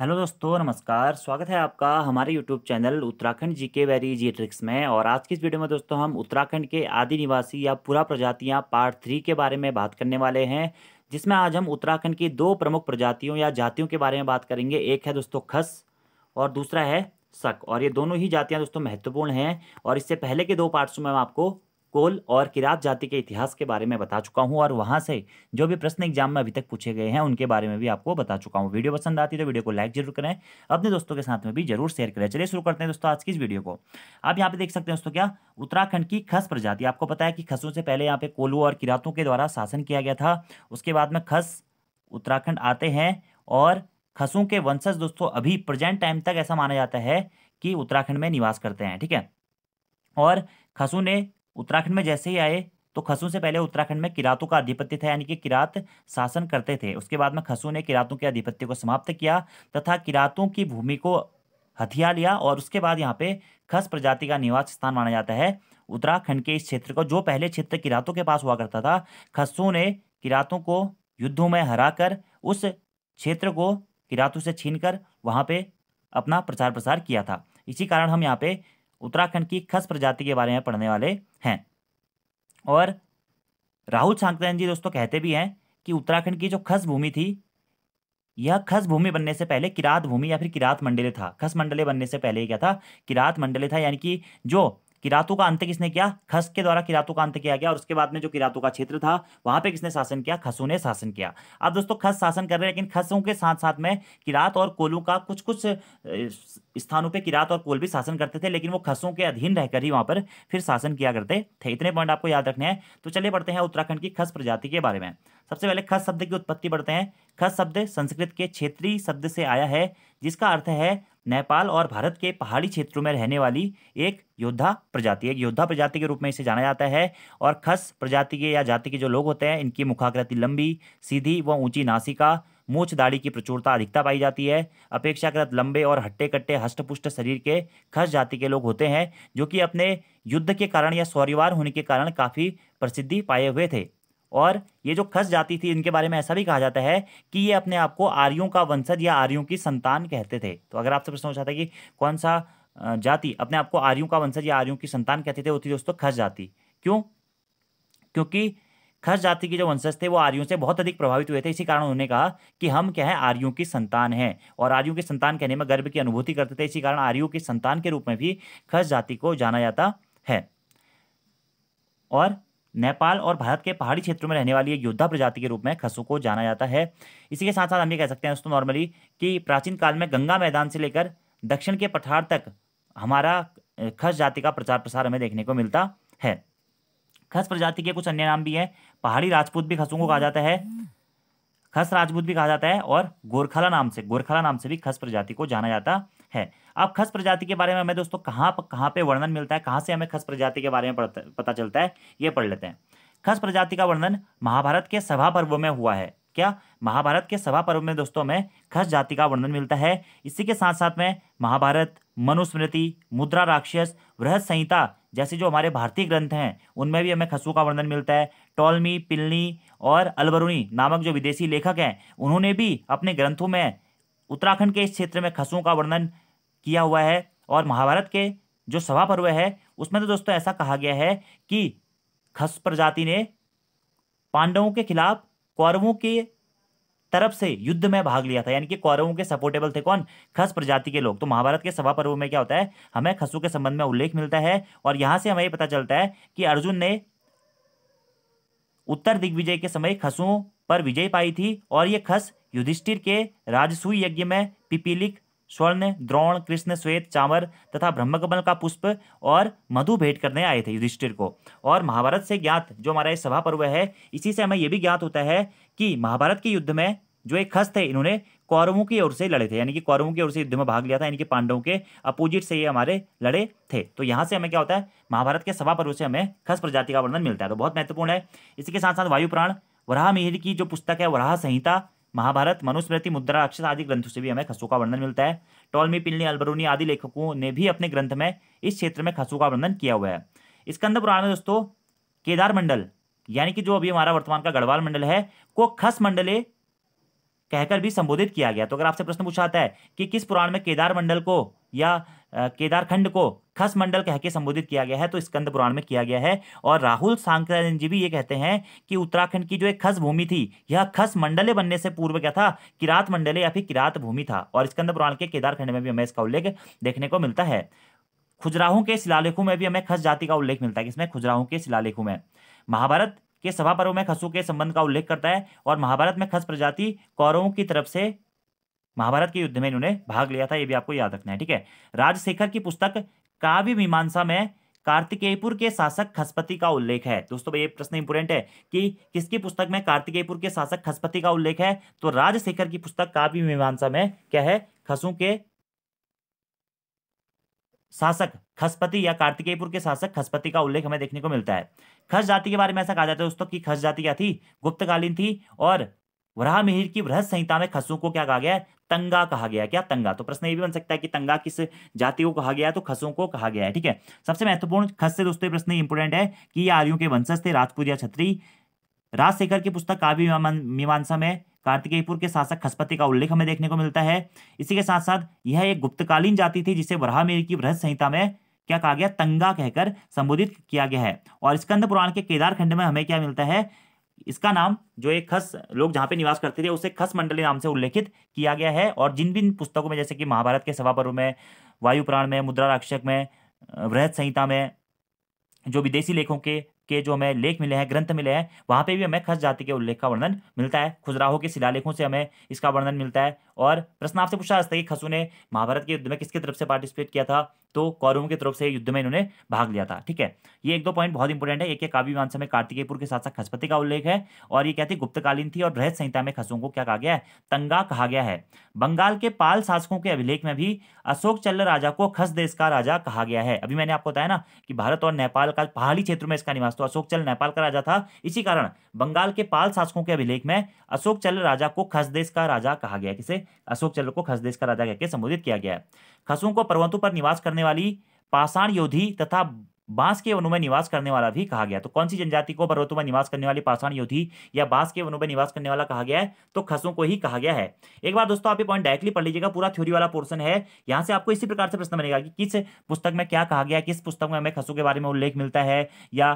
hello दोस्तों नमस्कार स्वागत है आपका हमारे यूट्यूब चैनल उत्तराखंड जी के वेरी जी ट्रिक्स में और आज की इस वीडियो में दोस्तों हम उत्तराखंड के आदि निवासी या पूरा प्रजातियां पार्ट थ्री के बारे में बात करने वाले हैं जिसमें आज हम उत्तराखंड की दो प्रमुख प्रजातियों या जातियों के बारे में बात करेंगे एक है दोस्तों खस और दूसरा है शक और ये दोनों ही जातियाँ दोस्तों महत्वपूर्ण हैं और इससे पहले के दो पार्ट्स में हम आपको कोल और किरात जाति के इतिहास के बारे में बता चुका हूँ और वहाँ से जो भी प्रश्न एग्जाम में अभी तक पूछे गए हैं उनके बारे में भी आपको बता चुका हूँ वीडियो पसंद आती है तो वीडियो को लाइक जरूर करें अपने दोस्तों के साथ में भी जरूर शेयर करें चलिए शुरू करते हैं दोस्तों आज की इस वीडियो को आप यहाँ पे देख सकते हैं दोस्तों क्या उत्तराखंड की खस प्रजाति आपको पता है कि खसों से पहले यहाँ पे कोलू और किरातों के द्वारा शासन किया गया था उसके बाद में खस उत्तराखंड आते हैं और खसों के वंशज दोस्तों अभी प्रेजेंट टाइम तक ऐसा माना जाता है कि उत्तराखंड में निवास करते हैं ठीक है और खसू ने उत्तराखंड में जैसे ही आए तो खसू से पहले उत्तराखंड में किरातों का आधिपत्य था यानी कि किरात शासन करते थे उसके बाद में खसू ने किरातों के आधिपत्य को समाप्त किया तथा किरातों की भूमि को हथिया लिया और उसके बाद यहाँ पे खस प्रजाति का निवास स्थान माना जाता है उत्तराखंड के इस क्षेत्र को जो पहले क्षेत्र किरातों के पास हुआ करता था खसू ने किरातों को युद्धों में कर उस क्षेत्र को किरातों से छीन कर वहाँ पे अपना प्रचार प्रसार किया था इसी कारण हम यहाँ पे उत्तराखंड की खस प्रजाति के बारे में पढ़ने वाले हैं और राहुल छांगतान जी दोस्तों कहते भी हैं कि उत्तराखंड की जो खस भूमि थी यह खस भूमि बनने से पहले किरात भूमि या फिर किरात मंडले था खस मंडले बनने से पहले क्या था किरात मंडले था यानी कि जो किरातु का अंत किसने किया खस के द्वारा किरातु का अंत किया गया और उसके बाद में जो किरातु का क्षेत्र था वहां पे किसने शासन किया खसों ने शासन किया अब दोस्तों खस शासन कर रहे हैं लेकिन खसों के साथ साथ में किरात और कोलों का कुछ कुछ स्थानों पर किरात और कोल भी शासन करते थे लेकिन वो खसों के अधीन रहकर ही वहां पर फिर शासन किया करते थे इतने पॉइंट आपको याद रखने हैं तो चलिए पढ़ते हैं उत्तराखंड की खस प्रजाति के बारे में सबसे पहले खस शब्द की उत्पत्ति पढ़ते हैं खस शब्द संस्कृत के क्षेत्रीय शब्द से आया है जिसका अर्थ है नेपाल और भारत के पहाड़ी क्षेत्रों में रहने वाली एक योद्धा प्रजाति एक योद्धा प्रजाति के रूप में इसे जाना जाता है और खस प्रजाति के या जाति के जो लोग होते हैं इनकी मुखाकृति लंबी सीधी व ऊंची नासिका मूछ दाढ़ी की प्रचुरता अधिकता पाई जाती है अपेक्षाकृत लंबे और हट्टे कट्टे हष्टपुष्ट शरीर के खस जाति के लोग होते हैं जो कि अपने युद्ध के कारण या सौर्यवार होने के कारण काफ़ी प्रसिद्धि पाए हुए थे और ये जो खस जाति थी इनके बारे में ऐसा भी कहा जाता है कि ये अपने आप को आर्यों का वंशज या आर्यों की संतान कहते थे तो अगर आपसे प्रश्न पूछा था कि कौन सा जाति अपने आप को आर्यों का वंशज या आर्यों की संतान कहते थे वो थी दोस्तों खस जाति क्यों क्योंकि खस जाति के जो वंशज थे वो आर्यों से बहुत अधिक प्रभावित हुए थे इसी कारण उन्होंने कहा कि हम क्या है आर्यों की संतान हैं और आर्यों की संतान कहने में गर्भ की अनुभूति करते थे इसी कारण आर्यों की संतान के रूप में भी खस जाति को जाना जाता है और नेपाल और भारत के पहाड़ी क्षेत्रों में रहने वाली एक योद्धा प्रजाति के रूप में खसू को जाना जाता है इसी के साथ साथ हम ये कह सकते हैं दोस्तों नॉर्मली कि प्राचीन काल में गंगा मैदान से लेकर दक्षिण के पठार तक हमारा खस जाति का प्रचार प्रसार हमें देखने को मिलता है खस प्रजाति के कुछ अन्य नाम भी हैं पहाड़ी राजपूत भी खसू को कहा जाता है खस राजपूत भी कहा जाता है और गोरखाला नाम से गोरखाला नाम से भी खस प्रजाति को जाना जाता है अब खस प्रजाति के बारे में हमें दोस्तों कहाँ कहाँ पे वर्णन मिलता है कहाँ से हमें खस प्रजाति के बारे में पता चलता है ये पढ़ लेते हैं खस प्रजाति का वर्णन महाभारत के सभा पर्व में हुआ है क्या महाभारत के सभा पर्व में दोस्तों में खस जाति का वर्णन मिलता है इसी के साथ साथ में महाभारत मनुस्मृति मुद्रा राक्षस वृहद संहिता जैसे जो हमारे भारतीय ग्रंथ हैं उनमें भी हमें खसू का वर्णन मिलता है टॉलमी पिलनी और अलबरूनी नामक जो विदेशी लेखक हैं उन्होंने भी अपने ग्रंथों में उत्तराखंड के इस क्षेत्र में खसुओं का वर्णन किया हुआ है और महाभारत के जो सभा पर्व है उसमें तो दोस्तों ऐसा कहा गया है कि खस प्रजाति ने पांडवों के खिलाफ कौरवों के तरफ से युद्ध में भाग लिया था यानी कि कौरवों के सपोर्टेबल थे कौन खस प्रजाति के लोग तो महाभारत के सभा पर्व में क्या होता है हमें खसु के संबंध में उल्लेख मिलता है और यहाँ से हमें पता चलता है कि अर्जुन ने उत्तर दिग्विजय के समय खसुओं पर विजय पाई थी और ये खस युधिष्ठिर के राजसूय यज्ञ में पिपीलिक स्वर्ण द्रोण कृष्ण श्वेत चामर तथा ब्रह्मकमल का पुष्प और मधु भेंट करने आए थे युधिष्ठिर को और महाभारत से ज्ञात जो हमारा ये सभा पर्व है इसी से हमें यह भी ज्ञात होता है कि महाभारत के युद्ध में जो एक खस थे इन्होंने कौरवों की ओर से लड़े थे यानी कि कौरवों की ओर से युद्ध में भाग लिया था यानी कि पांडवों के अपोजिट से ये हमारे लड़े थे तो यहाँ से हमें क्या होता है महाभारत के सभा पर्व से हमें खस प्रजाति का वर्णन मिलता है तो बहुत महत्वपूर्ण है इसी के साथ साथ वायुप्राण वराह मिहिर की जो पुस्तक है वराह संहिता महाभारत मनुस्मृति मुद्रा अक्षर आदि ग्रंथों से भी हमें खसू का वर्णन मिलता है टॉलमी पिल्ली अलबरूनी आदि लेखकों ने भी अपने ग्रंथ में इस क्षेत्र में खसू का वर्णन किया हुआ है अंदर पुराण में दोस्तों केदार मंडल यानी कि जो अभी हमारा वर्तमान का गढ़वाल मंडल है को खस मंडले कहकर भी संबोधित किया गया तो अगर आपसे प्रश्न पूछा जाता है कि किस पुराण में केदार मंडल को या केदार खंड को खस मंडल कह के संबोधित किया गया है तो स्कंद पुराण में किया गया है और राहुल सांकरानंद जी भी ये कहते हैं कि उत्तराखंड की जो एक खस भूमि थी यह खस मंडले बनने से पूर्व क्या था किरात मंडले या फिर किरात भूमि था और स्कंद पुराण के केदार खंड में भी हमें इसका उल्लेख देखने को मिलता है खुजराहों के शिलालेखों में भी हमें खस जाति का उल्लेख मिलता है किसमें खुजराहों के शिलालेखों में महाभारत के सभा पर्व में खसू के संबंध का उल्लेख करता है और महाभारत में खस प्रजाति कौरवों की तरफ से महाभारत के युद्ध में इन्होंने भाग लिया था ये भी आपको याद रखना है ठीक है राजशेखर की पुस्तक काव्य मीमांसा में कार्तिकेयपुर के शासक खसपति का उल्लेख है दोस्तों ये प्रश्न इंपोर्टेंट है कि किसकी पुस्तक में कार्तिकेयपुर के शासक खसपति का उल्लेख है तो राजशेखर की पुस्तक काव्य मीमांसा में क्या है खसू के शासक खसपति या कार्तिकेयपुर के शासक खसपति का उल्लेख हमें देखने को मिलता है खस जाति के बारे में ऐसा कहा जाता है दोस्तों कि खस जाति क्या थी गुप्तकालीन थी और वराह मिहिर की वृहद संहिता में खसों को क्या कहा गया है तंगा कहा गया क्या तंगा तो प्रश्न ये भी बन सकता है कि तंगा किस जाति को कहा गया तो खसों को कहा गया है ठीक है सबसे महत्वपूर्ण खस से दोस्तों प्रश्न इंपोर्टेंट है कि ये आर्यों के वंशज थे राजपूत या छत्री राजशेखर की पुस्तक काव्य मीमांसा में कार्तिकेयपुर के शासक खसपति का उल्लेख हमें देखने को मिलता है इसी के साथ साथ यह एक गुप्तकालीन जाति थी जिसे वराहमेर की वृहद संहिता में क्या कहा गया तंगा कहकर संबोधित किया गया है और स्कंद पुराण के केदार खंड में हमें क्या मिलता है इसका नाम जो एक खस लोग जहाँ पे निवास करते थे उसे खस मंडली नाम से उल्लेखित किया गया है और जिन भी पुस्तकों में जैसे कि महाभारत के सभा पर्व में वायु पुराण में मुद्रा रक्षक में वृहद संहिता में जो विदेशी लेखों के के जो हमें लेख मिले हैं ग्रंथ मिले हैं वहां पे भी हमें खस जाति के उल्लेख का वर्णन मिलता है खुजराहो के शिलालेखों से हमें इसका वर्णन मिलता है और प्रश्न आपसे पूछा जाता है कि खसु ने महाभारत के युद्ध में किसकी तरफ से पार्टिसिपेट किया था तो कौरवों की तरफ से युद्ध में इन्होंने भाग लिया था ठीक है ये एक दो पॉइंट बहुत इंपॉर्टेंट है एक है काव्य वंश में कार्तिकेयपुर के साथ साथ खसपति का उल्लेख है और ये कहती गुप्तकालीन थी और रहस्य संहिता में खसुओं को क्या कहा गया है तंगा कहा गया है बंगाल के पाल शासकों के अभिलेख में भी अशोक चल्ल राजा को खस देश का राजा कहा गया है अभी मैंने आपको बताया ना कि भारत और नेपाल का पहाड़ी क्षेत्र में इसका निवास तो अशोक चल नेपाल का राजा था इसी कारण बंगाल के पाल शासकों के अभिलेख में अशोक चल राजा को खस देश का राजा कहा गया किसे अशोक चंद्र को खसदेश का राजा कहकर संबोधित किया गया है को पर्वतों पर निवास करने वाली पाषाण योधी तथा बांस के वनों में निवास करने वाला भी कहा गया तो कौन सी जनजाति को पर्वतों में निवास करने वाली पाषाण योधी या बांस के वनों में निवास करने वाला कहा गया है तो खसों को ही कहा गया है एक बार दोस्तों आप ये पॉइंट डायरेक्टली पढ़ लीजिएगा पूरा थ्योरी वाला पोर्शन है यहाँ से आपको इसी प्रकार से प्रश्न बनेगा कि किस पुस्तक में क्या कहा गया किस पुस्तक में हमें खसों के बारे में उल्लेख मिलता है या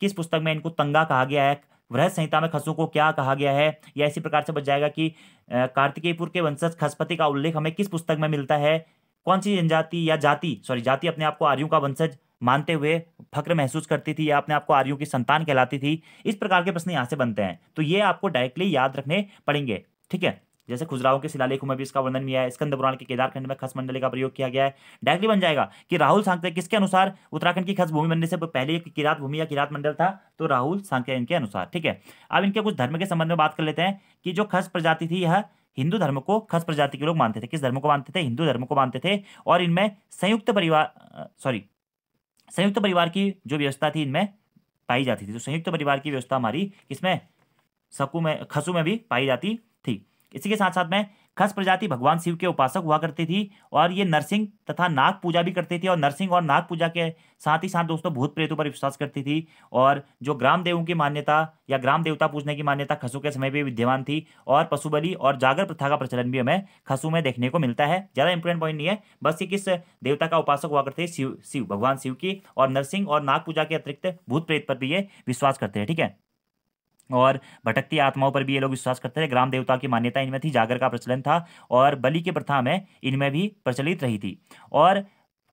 किस पुस्तक में इनको तंगा कहा गया है वृह संहिता में खसों को क्या कहा गया है या इसी प्रकार से बच जाएगा कि कार्तिकेयपुर के वंशज खसपति का उल्लेख हमें किस पुस्तक में मिलता है कौन सी जनजाति या जाति सॉरी जाति अपने आप को आर्यों का वंशज मानते हुए फक्र महसूस करती थी या अपने आप को आर्यों की संतान कहलाती थी इस प्रकार के प्रश्न यहाँ से बनते हैं तो ये आपको डायरेक्टली याद रखने पड़ेंगे ठीक है जैसे खुजराहों के शिलालेखों में भी इसका वर्णन मिला है स्कंद पुराण के केदारखंड में खस मंडले का प्रयोग किया गया है डायरेक्टली बन जाएगा कि राहुल सांगते किसके अनुसार उत्तराखंड की खस भूमि बनने से पहले एक किरात भूमि या किरात मंडल था तो राहुल सांगते इनके अनुसार ठीक है अब इनके कुछ धर्म के संबंध में बात कर लेते हैं कि जो खस प्रजाति थी यह हिंदू धर्म को खस प्रजाति के लोग मानते थे किस धर्म को मानते थे हिंदू धर्म को मानते थे और इनमें संयुक्त परिवार सॉरी संयुक्त परिवार की जो व्यवस्था थी इनमें पाई जाती थी तो संयुक्त परिवार की व्यवस्था हमारी किसमें सकू में खसू में भी पाई जाती थी इसी के साथ साथ में खस प्रजाति भगवान शिव के उपासक हुआ करती थी और ये नरसिंह तथा नाग पूजा भी करती थी और नरसिंह और नाग पूजा के साथ ही साथ दोस्तों भूत प्रेतों पर विश्वास करती थी और जो ग्राम देवों की मान्यता या ग्राम देवता पूजने की मान्यता खसू के समय भी विद्यमान थी और पशुबली और जागर प्रथा का प्रचलन भी हमें खसू में देखने को मिलता है ज़्यादा इंपॉर्टेंट पॉइंट नहीं है बस ये किस देवता का उपासक हुआ करते शिव शिव भगवान शिव की और नरसिंह और नाग पूजा के अतिरिक्त भूत प्रेत पर भी ये विश्वास करते हैं ठीक है और भटकती आत्माओं पर भी ये लोग विश्वास करते थे ग्राम देवता की मान्यता इनमें थी जागर का प्रचलन था और बलि की प्रथा में इनमें भी प्रचलित रही थी और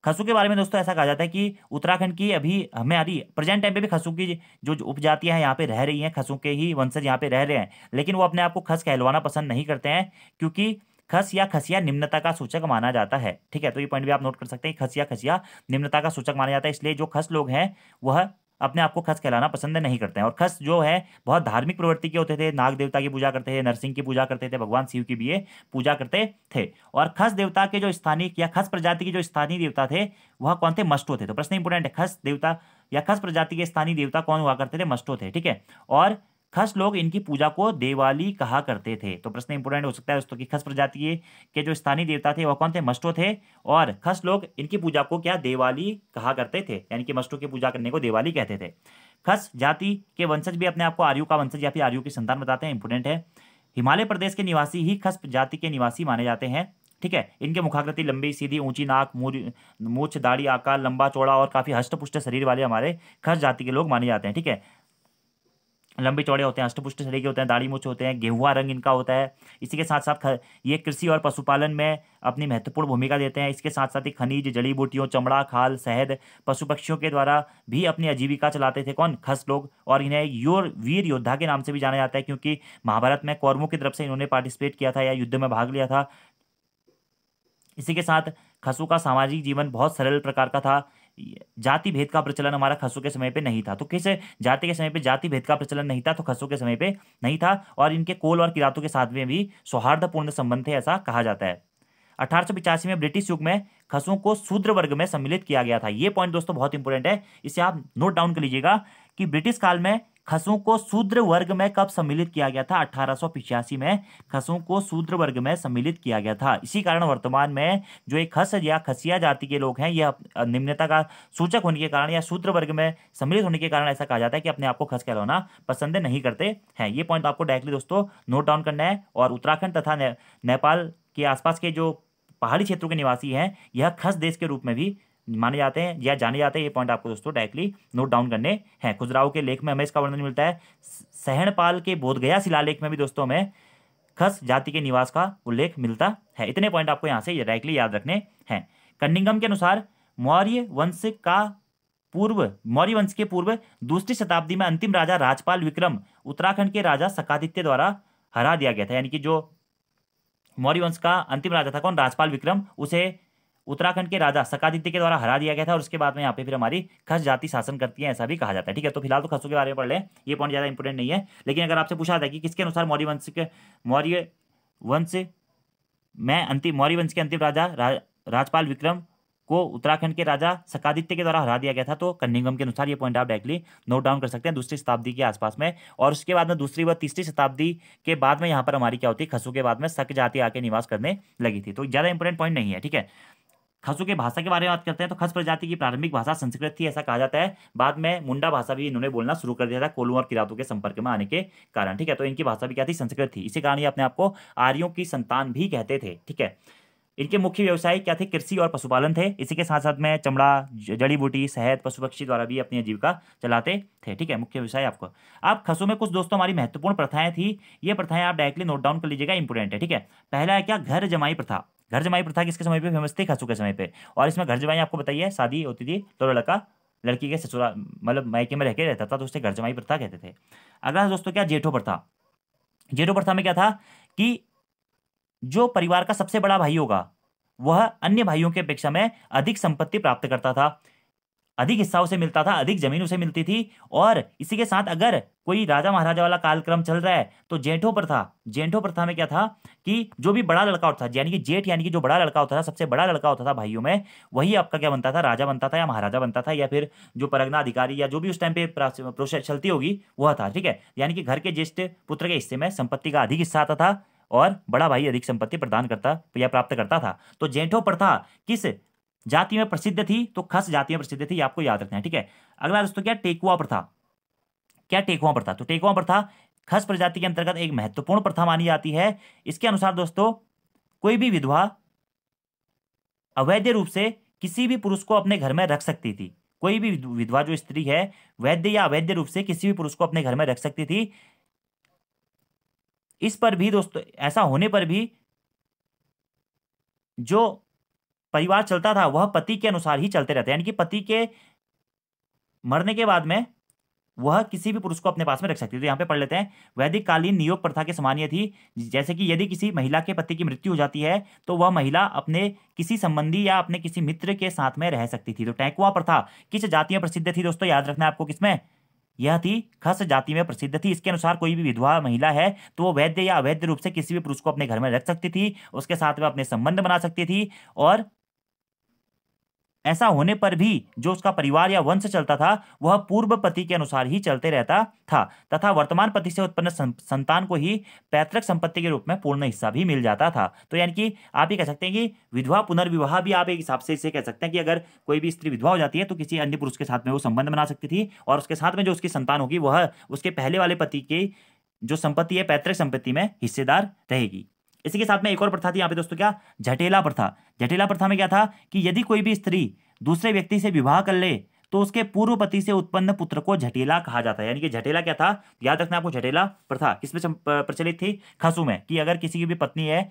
खसू के बारे में दोस्तों ऐसा कहा जाता है कि उत्तराखंड की अभी हमें आदि प्रेजेंट टाइम पे भी खसू की जो उपजातियां हैं यहाँ पे रह रही हैं खसू के ही वंशज यहाँ पे रह रहे हैं लेकिन वो अपने आप को खस कहलवाना पसंद नहीं करते हैं क्योंकि खस या खसिया निम्नता का सूचक माना जाता है ठीक है तो ये पॉइंट भी आप नोट कर सकते हैं खस या खसिया निम्नता का सूचक माना जाता है इसलिए जो खस लोग हैं वह अपने आप को खस कहलाना पसंद नहीं करते हैं और खस जो है बहुत धार्मिक प्रवृत्ति के होते थे नाग देवता की पूजा करते थे नरसिंह की पूजा करते थे भगवान शिव की भी ये पूजा करते थे और खस देवता के जो स्थानीय या खस प्रजाति के जो स्थानीय देवता थे वह कौन थे मस्टो थे तो प्रश्न इंपोर्टेंट है खस देवता या खस प्रजाति के स्थानीय देवता कौन हुआ करते थे मस्टो थे ठीक है और खस लोग इनकी पूजा को देवाली कहा करते थे तो प्रश्न इंपोर्टेंट हो सकता है दोस्तों की खस प्रजाति के जो स्थानीय देवता थे वह कौन थे मस्टो थे और खस लोग इनकी पूजा को क्या देवाली कहा करते थे यानी कि मस्टो की पूजा करने को देवाली कहते थे खस जाति के वंशज भी अपने आप को का वंशज या फिर आर्यु की संतान बताते हैं इंपोर्टेंट है हिमालय प्रदेश के निवासी ही खस जाति के निवासी माने जाते हैं ठीक है इनके मुखाकृति लंबी सीधी ऊंची नाक मूछ दाढ़ी आकार लंबा चौड़ा और काफी हष्टपुष्ट शरीर वाले हमारे खस जाति के लोग माने जाते हैं ठीक है लंबे चौड़े होते हैं अष्टपुष्ट शरीर के होते हैं दाढ़ी मूछ होते हैं गेहुआ रंग इनका होता है इसी के साथ साथ ये कृषि और पशुपालन में अपनी महत्वपूर्ण भूमिका देते हैं इसके साथ साथ ही खनिज जड़ी बूटियों चमड़ा खाल शहद पशु पक्षियों के द्वारा भी अपनी आजीविका चलाते थे कौन खस लोग और इन्हें योर वीर योद्धा के नाम से भी जाना जाता है क्योंकि महाभारत में कौरवों की तरफ से इन्होंने पार्टिसिपेट किया था या युद्ध में भाग लिया था इसी के साथ खसू का सामाजिक जीवन बहुत सरल प्रकार का था जाति भेद का प्रचलन हमारा खसों के समय पे नहीं था तो किस जाति के समय पे जाति भेद का प्रचलन नहीं था तो खसों के समय पे नहीं था और इनके कोल और किरातों के साथ में भी सौहार्दपूर्ण संबंध थे ऐसा कहा जाता है अठारह में ब्रिटिश युग में खसों को शूद्र वर्ग में सम्मिलित किया गया था ये पॉइंट दोस्तों बहुत इंपॉर्टेंट है इसे आप नोट डाउन कर लीजिएगा कि ब्रिटिश काल में खसों को शूद्र वर्ग में कब सम्मिलित किया गया था अठारह में खसों को शूद्र वर्ग में सम्मिलित किया गया था इसी कारण वर्तमान में जो एक खस या खसिया जाति के लोग हैं यह निम्नता का सूचक होने के कारण या शूद्र वर्ग में सम्मिलित होने के कारण ऐसा कहा जाता है कि अपने आप को खस कहलाना पसंद नहीं करते हैं ये पॉइंट आपको डायरेक्टली दोस्तों नोट डाउन करना है और उत्तराखंड तथा नेपाल के आसपास के जो पहाड़ी क्षेत्रों के निवासी हैं यह खस देश के रूप में भी माने जाते हैं या जाने जाते हैं ये पॉइंट आपको दोस्तों डायरेक्टली नोट डाउन करने हैं खुजराव के लेख में हमें इसका वर्णन मिलता है सहनपाल के बोधगया शिलालेख में भी दोस्तों हमें खस जाति के निवास का उल्लेख मिलता है इतने पॉइंट आपको यहाँ से डायरेक्टली याद रखने हैं कन्निंगम के अनुसार मौर्य वंश का पूर्व मौर्य वंश के पूर्व दूसरी शताब्दी में अंतिम राजा राजपाल विक्रम उत्तराखंड के राजा सकादित्य द्वारा हरा दिया गया था यानी कि जो मौर्य वंश का अंतिम राजा था कौन राजपाल विक्रम उसे उत्तराखंड के राजा सकादित्य के द्वारा हरा दिया गया था और उसके बाद में यहाँ पे फिर हमारी खस जाति शासन करती है ऐसा भी कहा जाता है ठीक है तो फिलहाल तो खसों के बारे में पढ़ लें ये पॉइंट ज़्यादा इंपॉर्टेंट नहीं है लेकिन अगर आपसे पूछा जाता है कि किसके अनुसार मौर्य वंश के मौर्य वंश में अंतिम मौर्य वंश के अंतिम राजा राजपाल विक्रम को उत्तराखंड के राजा सकादित्य के द्वारा हरा दिया गया था तो कन्निंगम के अनुसार ये पॉइंट आप डायरेक्टली नोट डाउन कर सकते हैं दूसरी शताब्दी के आसपास में और उसके बाद में दूसरी व तीसरी शताब्दी के बाद में यहाँ पर हमारी क्या होती है खसू के बाद में सक जाति आके निवास करने लगी थी तो ज़्यादा इंपॉर्टेंट पॉइंट नहीं है ठीक है खसू के भाषा के बारे में बात करते हैं तो खस प्रजाति की प्रारंभिक भाषा संस्कृत थी ऐसा कहा जाता है बाद में मुंडा भाषा भी इन्होंने बोलना शुरू कर दिया था कोलू और किरातों के संपर्क में आने के कारण ठीक है तो इनकी भाषा भी क्या थी संस्कृत थी इसी कारण ये अपने आपको आर्यों की संतान भी कहते थे ठीक है इनके मुख्य व्यवसाय क्या थे कृषि और पशुपालन थे इसी के साथ साथ में चमड़ा जड़ी बूटी शहद पशु पक्षी द्वारा भी अपनी आजीविका चलाते थे ठीक है मुख्य व्यवसाय आपको आप खसों में कुछ दोस्तों हमारी महत्वपूर्ण प्रथाएं थी ये प्रथाएं आप डायरेक्टली नोट डाउन कर लीजिएगा इंपोर्टेंट है ठीक है पहला है क्या घर जमाई प्रथा घर जमाई प्रथा किसके समय पे फेमस थी खासू के समय पे और इसमें घर जमाई आपको बताइए शादी होती थी तो लड़का लड़की के ससुराल मतलब मायके में रह के रहता था तो उसे घर जमाई प्रथा कहते थे अगला दोस्तों क्या जेठो प्रथा जेठो प्रथा में क्या था कि जो परिवार का सबसे बड़ा भाई होगा वह अन्य भाइयों के अपेक्षा में अधिक संपत्ति प्राप्त करता था अधिक हिस्सा उसे मिलता था अधिक जमीन उसे मिलती थी और इसी के साथ अगर कोई राजा महाराजा वाला कालक्रम चल रहा है तो जेठो प्रथा जेठो प्रथा में क्या था कि जो भी बड़ा लड़का होता था यानी कि जेठ यानी कि जो बड़ा लड़का होता था सबसे बड़ा लड़का होता था भाइयों में वही आपका क्या बनता था राजा बनता था या महाराजा बनता था या फिर जो परगना अधिकारी या जो भी उस टाइम पे प्रोसेस चलती होगी वह था ठीक है यानी कि घर के ज्येष्ठ पुत्र के हिस्से में संपत्ति का अधिक हिस्सा आता था और बड़ा भाई अधिक संपत्ति प्रदान करता या प्राप्त करता था तो जेठो प्रथा किस जाति में प्रसिद्ध थी तो खस जाति में प्रसिद्ध थी आपको याद रखना है ठीक है अगला दोस्तों क्या टेकुआ प्रथा क्या टेकुआ प्रथा तो टेकुआ प्रथा खस प्रजाति के अंतर्गत एक महत्वपूर्ण प्रथा मानी जाती है इसके अनुसार दोस्तों कोई भी विधवा अवैध रूप से किसी भी पुरुष को अपने घर में रख सकती थी कोई भी विधवा जो स्त्री है वैद्य या अवैध रूप से किसी भी पुरुष को अपने घर में रख सकती थी इस पर भी दोस्तों ऐसा होने पर भी जो परिवार चलता था वह पति के अनुसार ही चलते रहते यानी कि पति के मरने के बाद में वह किसी भी पुरुष को अपने पास में रख सकती है तो यहाँ पे पढ़ लेते हैं वैदिक कालीन नियोग प्रथा के समान थी जैसे कि यदि किसी महिला के पति की मृत्यु हो जाती है तो वह महिला अपने किसी संबंधी या अपने किसी मित्र के साथ में रह सकती थी तो टैंकुआ प्रथा किस जाति में प्रसिद्ध थी दोस्तों याद रखना आपको किसमें यह थी खस जाति में प्रसिद्ध थी इसके अनुसार कोई भी विधवा महिला है तो वो वैद्य या अवैध रूप से किसी भी पुरुष को अपने घर में रख सकती थी उसके साथ में अपने संबंध बना सकती थी और ऐसा होने पर भी जो उसका परिवार या वंश चलता था वह पूर्व पति के अनुसार ही चलते रहता था तथा वर्तमान पति से उत्पन्न संतान को ही पैतृक संपत्ति के रूप में पूर्ण हिस्सा भी मिल जाता था तो यानी कि आप ये कह सकते हैं कि विधवा पुनर्विवाह भी आप एक हिसाब से इसे कह सकते हैं कि अगर कोई भी स्त्री विधवा हो जाती है तो किसी अन्य पुरुष के साथ में वो संबंध बना सकती थी और उसके साथ में जो उसकी संतान होगी वह उसके पहले वाले पति की जो संपत्ति है पैतृक संपत्ति में हिस्सेदार रहेगी इसी के साथ में एक और प्रथा थी यहाँ पे दोस्तों क्या झटेला प्रथा झटेला प्रथा में क्या था कि यदि कोई भी स्त्री दूसरे व्यक्ति से विवाह कर ले तो उसके पूर्व पति से उत्पन्न पुत्र को झटेला कहा जाता है यानी कि झटेला क्या था याद रखना आपको झटेला प्रथा किसमें प्रचलित थी खसू में कि अगर किसी की भी पत्नी है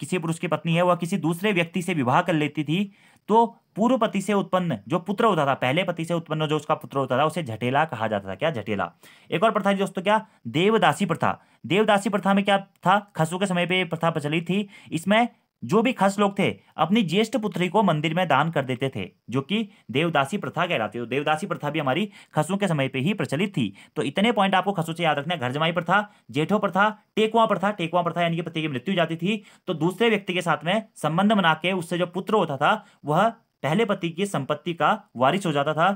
किसी पुरुष की पत्नी है वह किसी दूसरे व्यक्ति से विवाह कर लेती थी तो पूर्व पति से उत्पन्न जो पुत्र होता था पहले पति से उत्पन्न जो उसका पुत्र होता था उसे झटेला कहा जाता था क्या झटेला एक और प्रथा थी दोस्तों क्या देवदासी प्रथा देवदासी प्रथा में क्या था खसू के समय पे प्रथा प्रचलित थी इसमें जो भी खस लोग थे अपनी ज्येष्ठ पुत्री को मंदिर में दान कर देते थे जो कि देवदासी प्रथा कहलाती है तो देवदासी प्रथा भी हमारी खसों के समय पे ही प्रचलित थी तो इतने पॉइंट आपको खसों से याद रखना घर जमाई प्रथा जेठो प्रथा टेकुआ प्रथा टेकुआ प्रथा यानी कि पति की मृत्यु जाती थी तो दूसरे व्यक्ति के साथ में संबंध बना के उससे जो पुत्र होता था वह पहले पति की संपत्ति का वारिश हो जाता था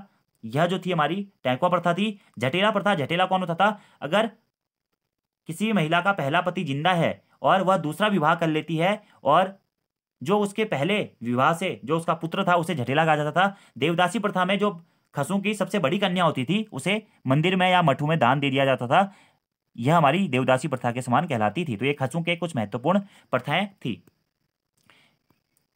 यह जो थी हमारी टैंकुआ प्रथा थी झटेला प्रथा झटेला कौन होता था अगर किसी भी महिला का पहला पति जिंदा है और वह दूसरा विवाह कर लेती है और जो उसके पहले विवाह से जो उसका पुत्र था उसे झटेला कहा जाता था देवदासी प्रथा में जो खसों की सबसे बड़ी कन्या होती थी उसे मंदिर में या मठू में दान दे दिया जाता था यह हमारी देवदासी प्रथा के समान कहलाती थी तो ये खसों के कुछ महत्वपूर्ण प्रथाएं थी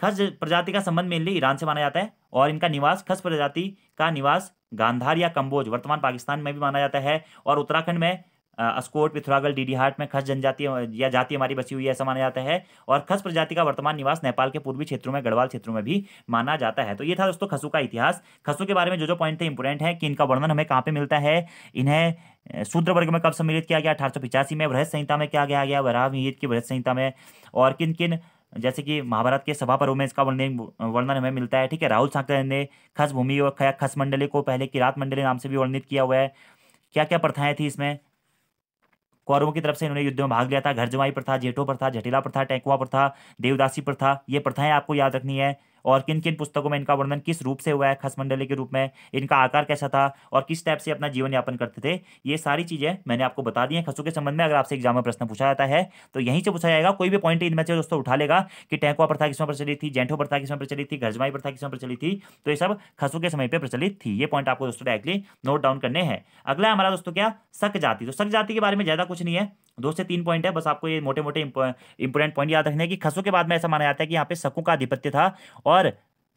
खस प्रजाति का संबंध मेनली ईरान से माना जाता है और इनका निवास खस प्रजाति का निवास गांधार या कंबोज वर्तमान पाकिस्तान में भी माना जाता है और उत्तराखंड में अस्कोट डीडी हाट में खस जनजाति या जाति हमारी बसी हुई है ऐसा माना जाता है और खस प्रजाति का वर्तमान निवास नेपाल के पूर्वी क्षेत्रों में गढ़वाल क्षेत्रों में भी माना जाता है तो ये था दोस्तों खसू का इतिहास खसू के बारे में जो जो पॉइंट थे इंपोर्टेंट है कि इनका वर्णन हमें कहाँ पे मिलता है इन्हें शूद्र वर्ग में कब सम्मिलित किया गया अठारह में वृहद संहिता में क्या गया गया वराह की वृहद संहिता में और किन किन जैसे कि महाभारत के सभा पर्व में इसका वर्णन वर्णन हमें मिलता है ठीक है राहुल सांकर ने खस भूमि और खस मंडली को पहले किरात मंडली नाम से भी वर्णित किया हुआ है क्या क्या प्रथाएं थी इसमें कौरवों की तरफ से इन्होंने युद्ध में भाग लिया था घर जमाई प्रथा जेठो प्रथा जटिला प्रथा टेंकुआ प्रथा देवदासी प्रथा ये प्रथाएं आपको याद रखनी है और किन किन पुस्तकों में इनका वर्णन किस रूप से हुआ है मंडली के रूप में इनका आकार कैसा था और किस टाइप से अपना जीवन यापन करते थे ये सारी चीज़ें मैंने आपको बता दी है खसू के संबंध में अगर आपसे एग्जाम में प्रश्न पूछा जाता है तो यहीं से पूछा जाएगा कोई भी पॉइंट इनमें से दोस्तों उठा लेगा कि टैंकुआ प्रथा किसमें प्रचलित थी जैंठो प्रथा किसमें प्रचलित थी घरजमाई प्रथा किसमें प्रचलित थी तो ये सब खसू के समय पर प्रचलित थी ये पॉइंट आपको दोस्तों डायरेक्टली नोट डाउन करने हैं अगला हमारा दोस्तों क्या सक जाति तो सक जाति के बारे में ज़्यादा कुछ नहीं है दो से तीन पॉइंट है बस आपको ये मोटे मोटे इंपोर्टेंट पॉइंट याद रखने की खसो के बाद में ऐसा माना जाता है कि यहाँ पे शकों का आधिपत्य था और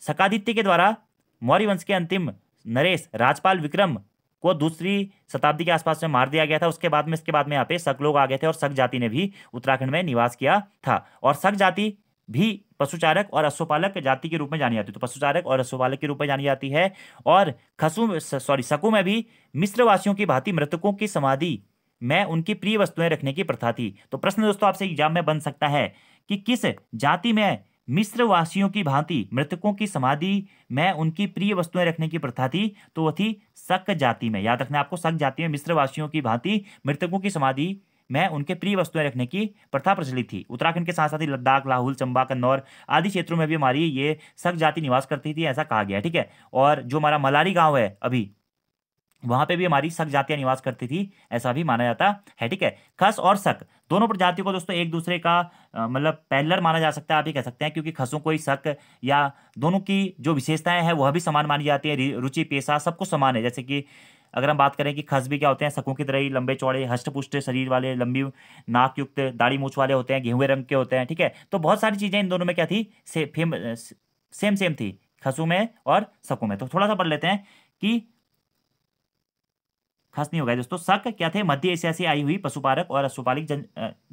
सकादित्य के द्वारा मौर्य वंश के अंतिम नरेश राजपाल विक्रम को दूसरी शताब्दी के आसपास में मार दिया गया था उसके बाद में इसके बाद में यहाँ पे सक लोग आ गए थे और सक जाति ने भी उत्तराखंड में निवास किया था और सक जाति भी पशुचारक और अश्वपालक जाति के रूप में जानी जाती है तो पशुचारक और अश्वपालक के रूप में जानी जाती है और खसु सॉरी सकू में भी मिस्रवासियों की भांति मृतकों की समाधि में उनकी प्रिय वस्तुएं रखने की प्रथा थी तो प्रश्न दोस्तों आपसे एग्जाम में बन सकता है कि किस जाति में मिस्र वासियों की भांति मृतकों की समाधि में उनकी प्रिय वस्तुएं रखने की प्रथा थी तो वह थी शक जाति में याद रखना आपको शक जाति में मिस्र वासियों की भांति मृतकों की समाधि में उनके प्रिय वस्तुएं रखने की प्रथा प्रचलित थी उत्तराखंड के साथ साथ ही लद्दाख लाहौल चंबा कन्नौर आदि क्षेत्रों में भी हमारी ये शक जाति निवास करती थी ऐसा कहा गया ठीक है और जो हमारा मलारी गाँव है अभी वहाँ पे भी हमारी सक जातियाँ निवास करती थी ऐसा भी माना जाता है ठीक है खस और शक दोनों प्रजातियों को दोस्तों एक दूसरे का मतलब पैलर माना जा सकता है आप ही कह सकते हैं क्योंकि खसों को ही शक या दोनों की जो विशेषताएं हैं वह भी समान मानी जाती है रुचि पेशा सब कुछ समान है जैसे कि अगर हम बात करें कि खस भी क्या होते हैं सकों की तरह ही लंबे चौड़े हष्टपुष्ट शरीर वाले लंबी नाक युक्त दाढ़ी मूछ वाले होते हैं गेहूं रंग के होते हैं ठीक है तो बहुत सारी चीज़ें इन दोनों में क्या थी से, फेम, सेम सेम थी खसों में और सकों में तो थोड़ा सा पढ़ लेते हैं कि खास नहीं होगा दोस्तों सक क्या थे मध्य एशिया से आई हुई पशुपालक और पशुपालिक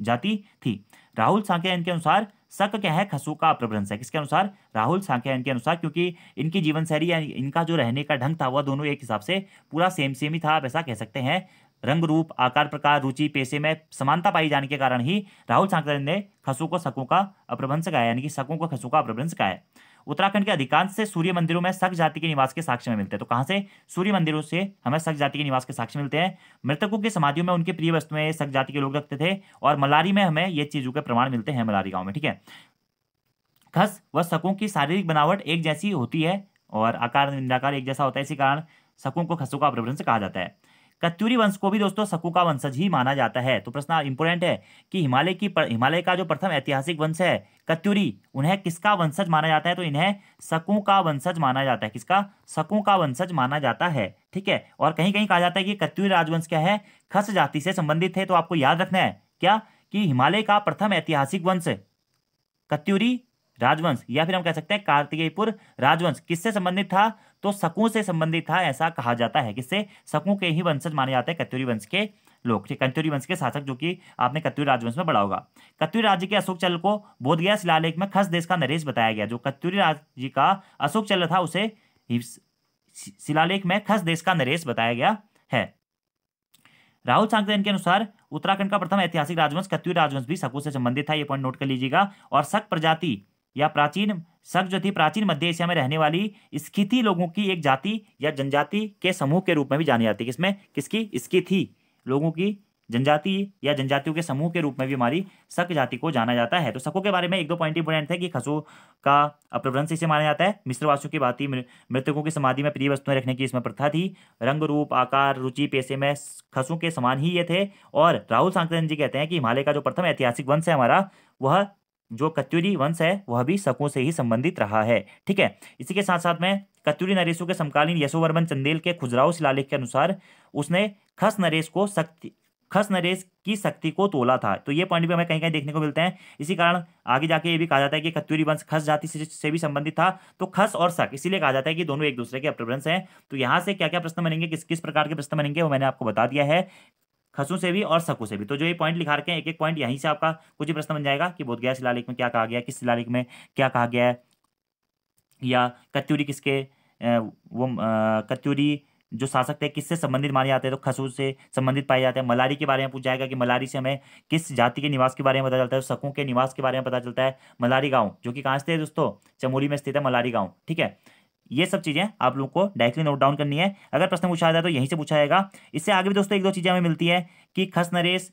जाति थी राहुल सांख्या इनके अनुसार सक क्या है खसू का प्रभ्रंश है किसके अनुसार राहुल सांख्या इनके अनुसार क्योंकि इनकी जीवन शैली या इनका जो रहने का ढंग था वह दोनों एक हिसाब से पूरा सेम सेम ही था आप ऐसा कह सकते हैं रंग रूप आकार प्रकार रुचि पेशे में समानता पाई जाने के कारण ही राहुल सांकर ने खसू को सकों का अप्रभंश कहा यानी कि सकों को खसू का अप्रभंश कहा है उत्तराखंड के अधिकांश से सूर्य मंदिरों में सख जाति के निवास के साक्ष्य में मिलते हैं तो कहां से सूर्य मंदिरों से हमें सख जाति के निवास के साक्ष्य मिलते हैं मृतकों की समाधियों में उनके प्रिय वस्तुएं सख जाति के लोग रखते थे और मलारी में हमें ये चीजों के प्रमाण मिलते हैं मलारी गाँव में ठीक है खस व सकों की शारीरिक बनावट एक जैसी होती है और आकार निंदाकार एक जैसा होता है इसी कारण सकों को खसों का अपभ्रंश कहा जाता है कत्यूरी वंश को भी दोस्तों सकू का वंशज ही माना जाता है तो प्रश्न इंपोर्टेंट है कि हिमालय की हिमालय का जो प्रथम ऐतिहासिक वंश है कत्यूरी उन्हें किसका वंशज माना जाता है तो इन्हें सकू का वंशज माना जाता है किसका सकू का वंशज माना जाता है ठीक है और कहीं कहीं कहा जाता है कि कत्यूरी राजवंश क्या है खस जाति से संबंधित है तो आपको याद रखना है क्या कि हिमालय का प्रथम ऐतिहासिक वंश कत्यूरी राजवंश या फिर हम कह सकते हैं कार्तिकेयपुर राजवंश किससे संबंधित था तो सकू से संबंधित था ऐसा कहा जाता है किससे सकू के ही वंशज माने जाते हैं कत्यूरी वंश के लोग ठीक कंत्यूरी वंश के शासक जो कि आपने कत्यूरी राजवंश में बढ़ा होगा कत्यूरी राज्य के अशोक चल को बोध गया शिलालेख में खस देश का नरेश बताया गया जो कत्यूरी राज्य का अशोक चल था उसे शिलालेख में खस देश का नरेश बताया गया है राहुल सांगदेन के अनुसार उत्तराखंड का प्रथम ऐतिहासिक राजवंश कत्यूरी राजवंश भी सकू से संबंधित था ये पॉइंट नोट कर लीजिएगा और सक प्रजाति या प्राचीन शक जो थी प्राचीन मध्य एशिया में रहने वाली स्किथी लोगों की एक जाति या जनजाति के समूह के रूप में भी जानी जाती है किसमें किसकी स्किथी लोगों की जनजाति या जनजातियों के समूह के रूप में भी हमारी सक जाति को जाना जाता है तो सकों के बारे में एक दो पॉइंट इंपोर्टेंट है कि खसो का अपभ्रंश इसे माना जाता है मिश्रवासियों की बात मृतकों की समाधि में प्रिय वस्तुएं रखने की इसमें प्रथा थी रंग रूप आकार रुचि पैसे में खसों के समान ही ये थे और राहुल सांकरन जी कहते हैं कि हिमालय का जो प्रथम ऐतिहासिक वंश है हमारा वह जो कत्यूरी वंश है वह भी शकों से ही संबंधित रहा है ठीक है इसी के साथ साथ में कत्यूरी नरेशों के समकालीन यशोवर्मन चंदेल के खुजराव शिलालेख के अनुसार उसने खस नरेश को शक्ति खस नरेश की शक्ति को तोला था तो ये पॉइंट भी हमें कहीं कहीं देखने को मिलते हैं इसी कारण आगे जाके ये भी कहा जाता है कि कत्यूरी वंश खस जाति से, से भी संबंधित था तो खस और शक इसीलिए कहा जाता है कि दोनों एक दूसरे के अप्रभ्रंश हैं तो यहाँ से क्या क्या प्रश्न बनेंगे किस किस प्रकार के प्रश्न बनेंगे वो मैंने आपको बता दिया है खसू से भी और सकू से भी तो जो ये पॉइंट लिखा रखे हैं एक एक पॉइंट यहीं से आपका कुछ ही प्रश्न बन जाएगा कि बोध गया शिलालेख में क्या कहा गया किस शिलालेख में क्या कहा गया है या कत्यूरी किसके वो कत्यूरी जो शासक थे किससे संबंधित माने जाते हैं तो खसू से संबंधित पाए जाते हैं मलारी के बारे में पूछ जाएगा कि मलारी से हमें किस जाति के निवास के बारे में पता चलता है तो सकूं के निवास के बारे में पता चलता है मलारी गांव जो कि कहाँ स्थित है दोस्तों चमोली में स्थित है मलारी गांव ठीक है ये सब चीज़ें आप लोग को डायरेक्टली नोट डाउन करनी है अगर प्रश्न पूछा जाए तो यहीं से पूछा जाएगा इससे आगे भी दोस्तों एक दो चीज़ें हमें मिलती है कि खस नरेश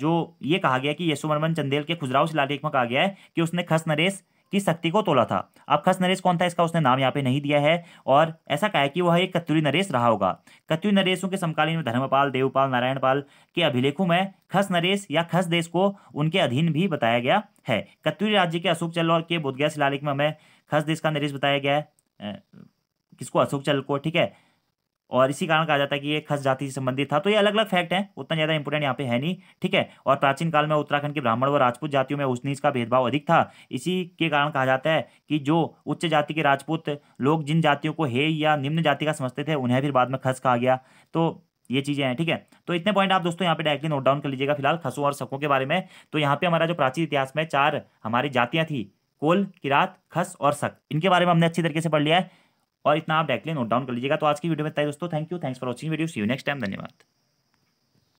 जो ये कहा गया कि यशोवर्मन चंदेल के खुजराव शिलालेख में कहा गया है कि उसने खस नरेश की शक्ति को तोला था अब खस नरेश कौन था इसका उसने नाम यहाँ पे नहीं दिया है और ऐसा कहा है कि वह एक कत्तुरी नरेश रहा होगा कत्तुरी नरेशों के समकालीन धर्मपाल देवपाल नारायणपाल के अभिलेखों में खस नरेश या खस देश को उनके अधीन भी बताया गया है कत्तुरी राज्य के अशोक चल्लौर के बोधगया शिलालेख में हमें खस देश का नरेश बताया गया है किसको अशोक चल को ठीक है और इसी कारण कहा जाता है कि ये खस जाति से संबंधित था तो ये अलग अलग फैक्ट है उतना ज़्यादा इंपोर्टेंट यहाँ पे है नहीं ठीक है और प्राचीन काल में उत्तराखंड के ब्राह्मण व राजपूत जातियों में उस का भेदभाव अधिक था इसी के कारण कहा जाता है कि जो उच्च जाति के राजपूत लोग जिन जातियों को हे या निम्न जाति का समझते थे उन्हें फिर बाद में खस कहा गया तो ये चीज़ें हैं ठीक है तो इतने पॉइंट आप दोस्तों यहाँ पे डायरेक्टली नोट डाउन कर लीजिएगा फिलहाल खसों और सकों के बारे में तो यहाँ पे हमारा जो प्राचीन इतिहास में चार हमारी जातियाँ थी कोल किरात खस और सक इनके बारे में हमने अच्छी तरीके से पढ़ लिया है और इतना आप डायरेक्टली नोट डाउन कर लीजिएगा तो आज की वीडियो में दोस्तों thank you thanks for watching video see you next time धन्यवाद